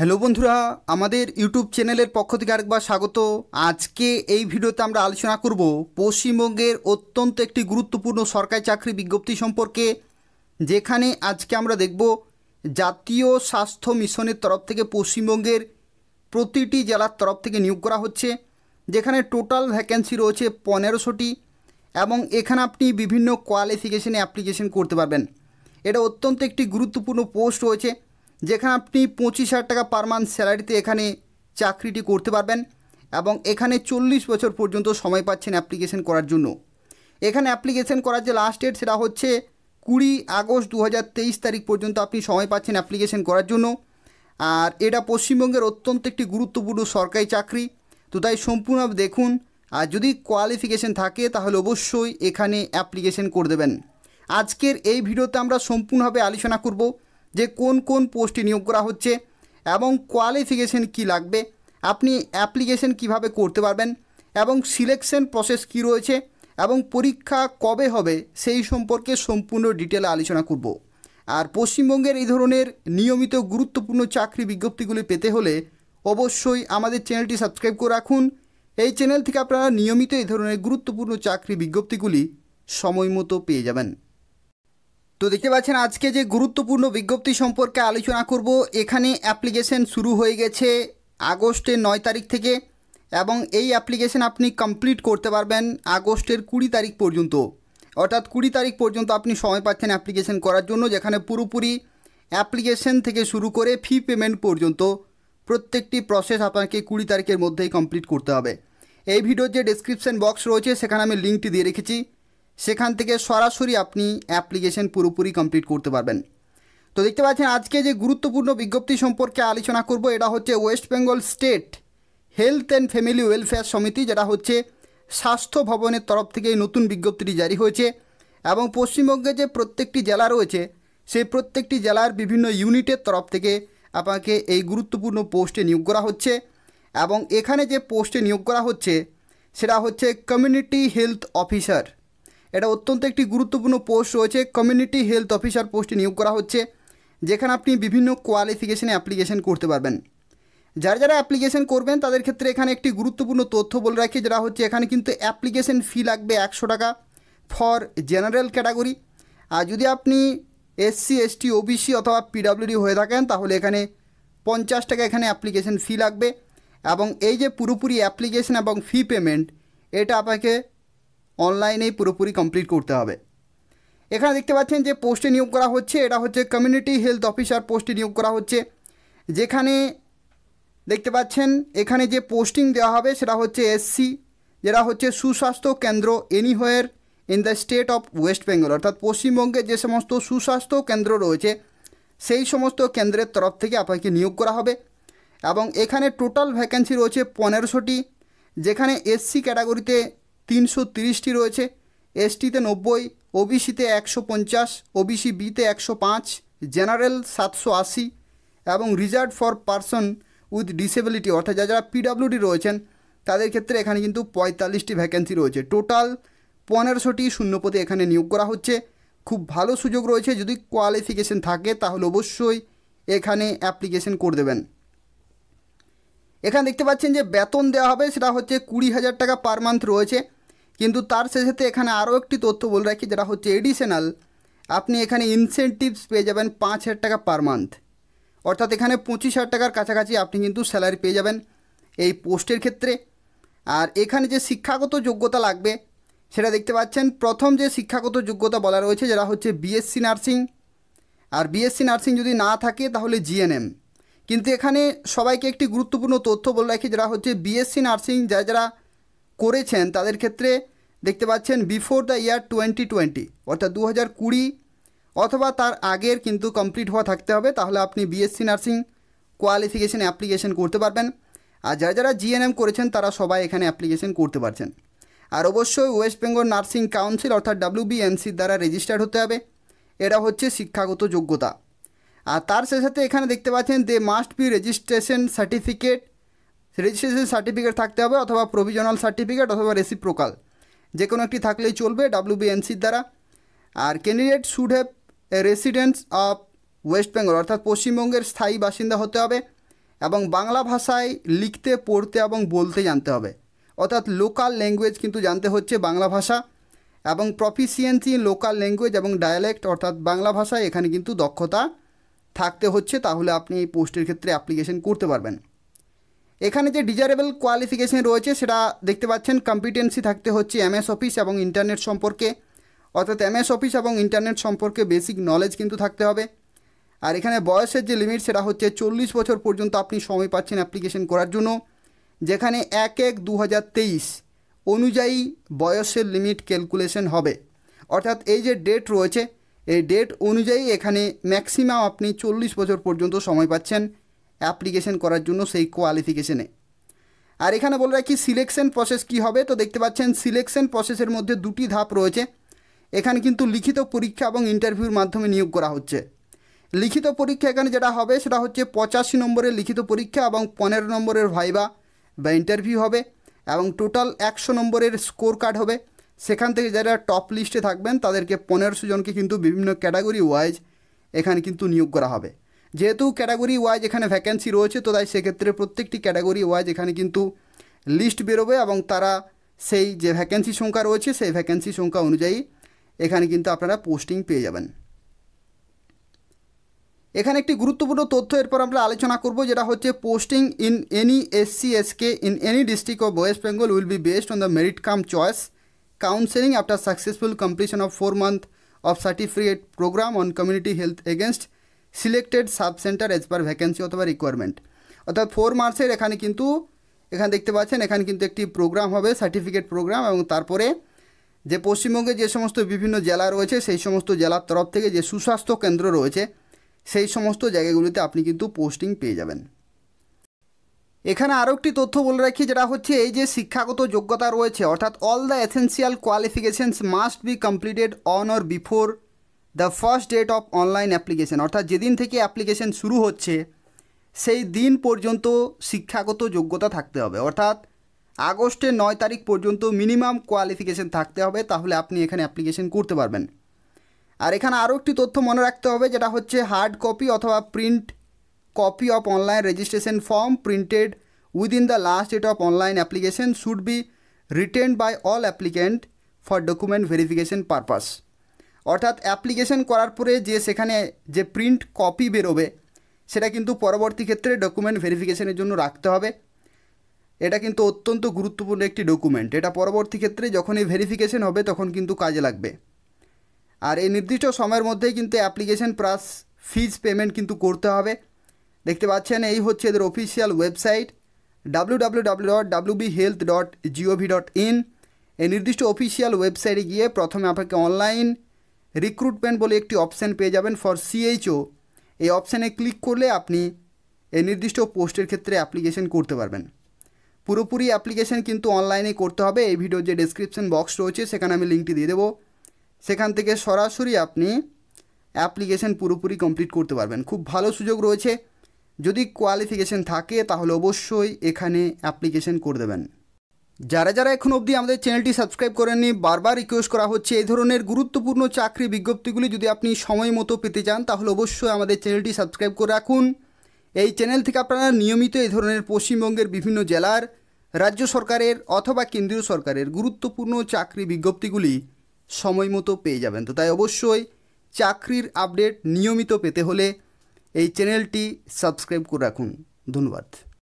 hello বন্ধুরা আমাদের YouTube চ্যানেলের পক্ষ থেকে আরেকবার স্বাগত আজকে এই ভিডিওতে আমরা আলোচনা করব পশ্চিমবঙ্গের অত্যন্ত একটি গুরুত্বপূর্ণ সরকারি চাকরি বিজ্ঞপ্তি সম্পর্কে যেখানে আজকে আমরা দেখব জাতীয় স্বাস্থ্য মিশনের তরফ থেকে পশ্চিমবঙ্গের প্রতিটি জেলার তরফ থেকে নিয়োগ করা হচ্ছে যেখানে টোটাল ভ্যাকেন্সি রয়েছে পনেরোশোটি এবং এখানে আপনি বিভিন্ন কোয়ালিফিকেশানে অ্যাপ্লিকেশন করতে পারবেন এটা অত্যন্ত একটি গুরুত্বপূর্ণ পোস্ট রয়েছে যেখানে আপনি পঁচিশ হাজার টাকা পার মান্থ স্যালারিতে এখানে চাকরিটি করতে পারবেন এবং এখানে চল্লিশ বছর পর্যন্ত সময় পাচ্ছেন অ্যাপ্লিকেশন করার জন্য এখানে অ্যাপ্লিকেশন করার যে লাস্ট ডেট সেটা হচ্ছে কুড়ি আগস্ট দু তারিখ পর্যন্ত আপনি সময় পাচ্ছেন অ্যাপ্লিকেশন করার জন্য আর এটা পশ্চিমবঙ্গের অত্যন্ত একটি গুরুত্বপূর্ণ সরকারি চাকরি তো তাই সম্পূর্ণ দেখুন আর যদি কোয়ালিফিকেশন থাকে তাহলে অবশ্যই এখানে অ্যাপ্লিকেশন করে দেবেন আজকের এই ভিডিওতে আমরা সম্পূর্ণভাবে আলোচনা করব যে কোন কোন পোস্টে নিয়োগ করা হচ্ছে এবং কোয়ালিফিকেশন কি লাগবে আপনি অ্যাপ্লিকেশন কিভাবে করতে পারবেন এবং সিলেকশন প্রসেস কি রয়েছে এবং পরীক্ষা কবে হবে সেই সম্পর্কে সম্পূর্ণ ডিটেলে আলোচনা করব আর পশ্চিমবঙ্গের এই ধরনের নিয়মিত গুরুত্বপূর্ণ চাকরি বিজ্ঞপ্তিগুলি পেতে হলে অবশ্যই আমাদের চ্যানেলটি সাবস্ক্রাইব করে রাখুন এই চ্যানেল থেকে আপনারা নিয়মিত এই ধরনের গুরুত্বপূর্ণ চাকরি বিজ্ঞপ্তিগুলি সময় মতো পেয়ে যাবেন তো দেখতে পাচ্ছেন আজকে যে গুরুত্বপূর্ণ বিজ্ঞপ্তি সম্পর্কে আলোচনা করব এখানে অ্যাপ্লিকেশন শুরু হয়ে গেছে আগস্টের নয় তারিখ থেকে এবং এই অ্যাপ্লিকেশন আপনি কমপ্লিট করতে পারবেন আগস্টের কুড়ি তারিখ পর্যন্ত অর্থাৎ কুড়ি তারিখ পর্যন্ত আপনি সময় পাচ্ছেন অ্যাপ্লিকেশন করার জন্য যেখানে পুরোপুরি অ্যাপ্লিকেশন থেকে শুরু করে ফি পেমেন্ট পর্যন্ত প্রত্যেকটি প্রসেস আপনাকে কুড়ি তারিখের মধ্যেই কমপ্লিট করতে হবে এই ভিডিওর যে ডেসক্রিপশন বক্স রয়েছে সেখানে আমি লিঙ্কটি দিয়ে রেখেছি সেখান থেকে সরাসরি আপনি অ্যাপ্লিকেশন পুরোপুরি কমপ্লিট করতে পারবেন তো দেখতে পাচ্ছেন আজকে যে গুরুত্বপূর্ণ বিজ্ঞপ্তি সম্পর্কে আলোচনা করব এটা হচ্ছে West Bengal state health and family welfare সমিতি যেটা হচ্ছে স্বাস্থ্য ভবনের তরফ থেকে নতুন বিজ্ঞপ্তিটি জারি হয়েছে এবং পশ্চিমবঙ্গে যে প্রত্যেকটি জেলা রয়েছে সেই প্রত্যেকটি জেলার বিভিন্ন ইউনিটের তরফ থেকে আপনাকে এই গুরুত্বপূর্ণ পোস্টে নিয়োগ করা হচ্ছে এবং এখানে যে পোস্টে নিয়োগ করা হচ্ছে সেটা হচ্ছে কমিউনিটি হেলথ অফিসার এটা অত্যন্ত একটি গুরুত্বপূর্ণ পোস্ট রয়েছে কমিউনিটি হেলথ অফিসার পোস্টে নিয়োগ করা হচ্ছে যেখানে আপনি বিভিন্ন কোয়ালিফিকেশানে অ্যাপ্লিকেশান করতে পারবেন যারা যারা অ্যাপ্লিকেশান করবেন তাদের ক্ষেত্রে এখানে একটি গুরুত্বপূর্ণ তথ্য বলে রাখি যেটা হচ্ছে এখানে কিন্তু অ্যাপ্লিকেশান ফি লাগবে একশো টাকা ফর জেনারেল ক্যাটাগরি আর যদি আপনি এসসি এসটি ওবিসি অথবা পিডাব্লিউডি হয়ে থাকেন তাহলে এখানে পঞ্চাশ টাকা এখানে অ্যাপ্লিকেশান ফি লাগবে এবং এই যে পুরোপুরি অ্যাপ্লিকেশান এবং ফি পেমেন্ট এটা আপনাকে অনলাইনেই পুরোপুরি কমপ্লিট করতে হবে এখানে দেখতে পাচ্ছেন যে পোস্টে নিয়োগ করা হচ্ছে এটা হচ্ছে কমিউনিটি হেলথ অফিসার পোস্টে নিয়োগ করা হচ্ছে যেখানে দেখতে পাচ্ছেন এখানে যে পোস্টিং দেওয়া হবে সেটা হচ্ছে এসসি যেটা হচ্ছে সুস্বাস্থ্য কেন্দ্র anywhere in the state of West Bengal অর্থাৎ পশ্চিমবঙ্গে যে সমস্ত সুস্বাস্থ্য কেন্দ্র রয়েছে সেই সমস্ত কেন্দ্রের তরফ থেকে আপনাকে নিয়োগ করা হবে এবং এখানে টোটাল ভ্যাকেন্সি রয়েছে পনেরোশোটি যেখানে এসসি ক্যাটাগরিতে তিনশো তিরিশটি রয়েছে এসটিতে নব্বই ওবিসিতে একশো পঞ্চাশ ওবিসি বিতে একশো পাঁচ জেনারেল সাতশো আশি এবং reserve for person with disability অর্থাৎ যারা যারা পিডাব্লিউডি রয়েছেন তাদের ক্ষেত্রে এখানে কিন্তু পঁয়তাল্লিশটি ভ্যাকেন্সি রয়েছে টোটাল পনেরোশোটি শূন্যপদে এখানে নিয়োগ করা হচ্ছে খুব ভালো সুযোগ রয়েছে যদি কোয়ালিফিকেশন থাকে তাহলে অবশ্যই এখানে অ্যাপ্লিকেশন করে দেবেন এখানে দেখতে পাচ্ছেন যে বেতন দেওয়া হবে সেটা হচ্ছে কুড়ি হাজার টাকা পার মান্থ রয়েছে কিন্তু তার সাথে এখানে আরও একটি তথ্য বলে রাখি যেটা হচ্ছে এডিশনাল আপনি এখানে ইনসেন্টিভস পেয়ে যাবেন পাঁচ হাজার টাকা পার মান্থ অর্থাৎ এখানে পঁচিশ হাজার টাকার কাছাকাছি আপনি কিন্তু স্যালারি পেয়ে যাবেন এই পোস্টের ক্ষেত্রে আর এখানে যে শিক্ষাগত যোগ্যতা লাগবে সেটা দেখতে পাচ্ছেন প্রথম যে শিক্ষাগত যোগ্যতা বলা রয়েছে যেটা হচ্ছে বিএসসি নার্সিং আর বিএসসি নার্সিং যদি না থাকে তাহলে জিএনএম কিন্তু এখানে সবাইকে একটি গুরুত্বপূর্ণ তথ্য বলে রাখি যেটা হচ্ছে বিএসসি নার্সিং যারা যারা করেছেন তাদের ক্ষেত্রে দেখতে পাচ্ছেন before the year twenty twenty অর্থাৎ দু হাজার কুড়ি অথবা তার আগের কিন্তু কমপ্লিট হওয়া থাকতে হবে তাহলে আপনি বিএসসি নার্সিং কোয়ালিফিকেশন অ্যাপ্লিকেশন করতে পারবেন আর যারা যারা জিএনএম করেছেন তারা সবাই এখানে অ্যাপ্লিকেশন করতে পারছেন আর অবশ্যই ওয়েস্ট বেঙ্গল নার্সিং কাউন্সিল অর্থাৎ ডাব্লিউবিএনসির দ্বারা রেজিস্টার্ড হতে হবে এটা হচ্ছে শিক্ষাগত যোগ্যতা আর তার সাথে সাথে এখানে দেখতে পাচ্ছেন they must be registration certificate registration certificate থাকতে হবে অথবা প্রভিজনাল সার্টিফিকেট অথবা রেসিপ্রোকাল যে কোনো একটি থাকলেই চলবে ডাব্লিউবিএনসির দ্বারা আর candidate should have residents of West Bengal অর্থাৎ পশ্চিমবঙ্গের স্থায়ী বাসিন্দা হতে হবে এবং বাংলা ভাষায় লিখতে পড়তে এবং বলতে জানতে হবে অর্থাৎ লোকাল ল্যাঙ্গুয়েজ কিন্তু জানতে হচ্ছে বাংলা ভাষা এবং প্রফিসিয়েন্সি লোকাল ল্যাঙ্গুয়েজ এবং ডায়ালেক্ট অর্থাৎ বাংলা ভাষায় এখানে কিন্তু দক্ষতা থাকতে হচ্ছে তাহলে আপনি এই পোস্টের ক্ষেত্রে অ্যাপ্লিকেশন করতে পারবেন এখানে যে ডিজারেবল কোয়ালিফিকেশন রয়েছে সেটা দেখতে পাচ্ছেন কম্পিটেন্সি থাকতে হচ্ছে এমএস অফিস এবং ইন্টারনেট সম্পর্কে অর্থাৎ এমএস অফিস এবং ইন্টারনেট সম্পর্কে বেসিক নলেজ কিন্তু থাকতে হবে আর এখানে বয়সের যে লিমিট সেটা হচ্ছে চল্লিশ বছর পর্যন্ত আপনি সময় পাচ্ছেন অ্যাপ্লিকেশন করার জন্য যেখানে এক এক দু অনুযায়ী বয়সের লিমিট ক্যালকুলেশন হবে অর্থাৎ এই যে ডেট রয়েছে এই ডেট অনুযায়ী এখানে ম্যাক্সিমাম আপনি চল্লিশ বছর পর্যন্ত সময় পাচ্ছেন অ্যাপ্লিকেশন করার জন্য সেই কোয়ালিফিকেশনে আর এখানে বলে রাখি সিলেকশন প্রসেস কি হবে তো দেখতে পাচ্ছেন সিলেকশন প্রসেসের মধ্যে দুটি ধাপ রয়েছে এখানে কিন্তু লিখিত পরীক্ষা এবং ইন্টারভিউর মাধ্যমে নিয়োগ করা হচ্ছে লিখিত পরীক্ষা এখানে যেটা হবে সেটা হচ্ছে পঁচাশি নম্বরের লিখিত পরীক্ষা এবং পনেরো নম্বরের ভাইবা বা ইন্টারভিউ হবে এবং টোটাল একশো নম্বরের স্কোর কার্ড হবে সেখান থেকে যারা টপ লিস্টে থাকবেন তাদেরকে পনেরোশো জনকে কিন্তু বিভিন্ন ক্যাটাগরি ওয়াইজ এখানে কিন্তু নিয়োগ করা হবে যেহেতু ক্যাটাগরি ওয়াইজ এখানে ভ্যাকেন্সি রয়েছে তো তাই সেক্ষেত্রে প্রত্যেকটি ক্যাটাগরি ওয়াইজ এখানে কিন্তু লিস্ট বেরোবে এবং তারা সেই যে ভ্যাকেন্সি সংখ্যা রয়েছে সেই ভ্যাকেন্সি সংখ্যা অনুযায়ী এখানে কিন্তু আপনারা পোস্টিং পেয়ে যাবেন এখানে একটি গুরুত্বপূর্ণ তথ্য এরপর আমরা আলোচনা করব যেটা হচ্ছে posting in any SC SK in any district of West Bengal will be based on the merit cum choice counselling after successful completion of four month of certificate programme on community health against selected sub centre as per vacancy অথবা requirement অর্থাৎ four মার্চের এখানে কিন্তু এখানে দেখতে পাচ্ছেন এখানে কিন্তু একটি প্রোগ্রাম হবে সার্টিফিকেট প্রোগ্রাম এবং তারপরে যে পশ্চিমবঙ্গে যে সমস্ত বিভিন্ন জেলা রয়েছে সেই সমস্ত জেলার তরফ থেকে যে সুস্বাস্থ্য কেন্দ্র রয়েছে সেই সমস্ত জায়গাগুলিতে আপনি কিন্তু পোস্টিং পেয়ে যাবেন এখানে আরও একটি তথ্য বলে রাখি যেটা হচ্ছে এই যে শিক্ষাগত যোগ্যতা রয়েছে অর্থাৎ all the essential qualifications must be completed on or before the first date of online application অর্থাৎ যেদিন থেকে অ্যাপ্লিকেশন শুরু হচ্ছে সেই দিন পর্যন্ত শিক্ষাগত যোগ্যতা থাকতে হবে অর্থাৎ আগস্টের নয় তারিখ পর্যন্ত মিনিমাম কোয়ালিফিকেশন থাকতে হবে তাহলে আপনি এখানে অ্যাপ্লিকেশন করতে পারবেন আর এখানে আরও একটি তথ্য মনে রাখতে হবে যেটা হচ্ছে হার্ড কপি অথবা print copy of online registration form printed within the last date of online application should be retained by all applicant for document verification purpose অর্থাৎ অ্যাপ্লিকেশন করার পরে যে সেখানে যে প্রিন্ট কপি বেরোবে সেটা কিন্তু পরবর্তী ক্ষেত্রে ডকুমেন্ট ভেরিফিকেশনের জন্য রাখতে হবে এটা কিন্তু অত্যন্ত গুরুত্বপূর্ণ একটি ডকুমেন্ট এটা পরবর্তী ক্ষেত্রে যখন এই ভেরিফিকেশন হবে তখন কিন্তু কাজে লাগবে আর এই নির্দিষ্ট সময়ের মধ্যেই কিন্তু অ্যাপ্লিকেশন প্লাস ফিজ পেমেন্ট কিন্তু করতে হবে দেখতে পাচ্ছেন এই হচ্ছে এদের অফিসিয়াল ওয়েবসাইট ডাব্লিউ এই নির্দিষ্ট অফিসিয়াল ওয়েবসাইটে গিয়ে প্রথমে আপনাকে অনলাইন রিক্রুটমেন্ট বলে একটি অপশান পেয়ে যাবেন ফর সিএইচও এই অপশানে ক্লিক করলে আপনি এই নির্দিষ্ট পোস্টের ক্ষেত্রে অ্যাপ্লিকেশন করতে পারবেন পুরোপুরি অ্যাপ্লিকেশন কিন্তু অনলাইনে করতে হবে এই ভিডিওর যে ডেসক্রিপশন বক্স রয়েছে সেখানে আমি লিঙ্কটি দিয়ে দেবো সেখান থেকে সরাসরি আপনি অ্যাপ্লিকেশন পুরোপুরি কমপ্লিট করতে পারবেন খুব ভালো সুযোগ রয়েছে যদি কোয়ালিফিকেশন থাকে তাহলে অবশ্যই এখানে অ্যাপ্লিকেশন করে দেবেন যারা যারা এখন অবধি আমাদের চ্যানেলটি সাবস্ক্রাইব করেননি বারবার রিকোয়েস্ট করা হচ্ছে এই ধরনের গুরুত্বপূর্ণ চাকরি বিজ্ঞপ্তিগুলি যদি আপনি সময় মতো পেতে চান তাহলে অবশ্যই আমাদের চ্যানেলটি সাবস্ক্রাইব করে রাখুন এই চ্যানেল থেকে আপনারা নিয়মিত এই ধরনের পশ্চিমবঙ্গের বিভিন্ন জেলার রাজ্য সরকারের অথবা কেন্দ্রীয় সরকারের গুরুত্বপূর্ণ চাকরি বিজ্ঞপ্তিগুলি সময় মতো পেয়ে যাবেন তো তাই অবশ্যই চাকরির আপডেট নিয়মিত পেতে হলে এই চ্যানেলটি সাবস্ক্রাইব করে রাখুন ধন্যবাদ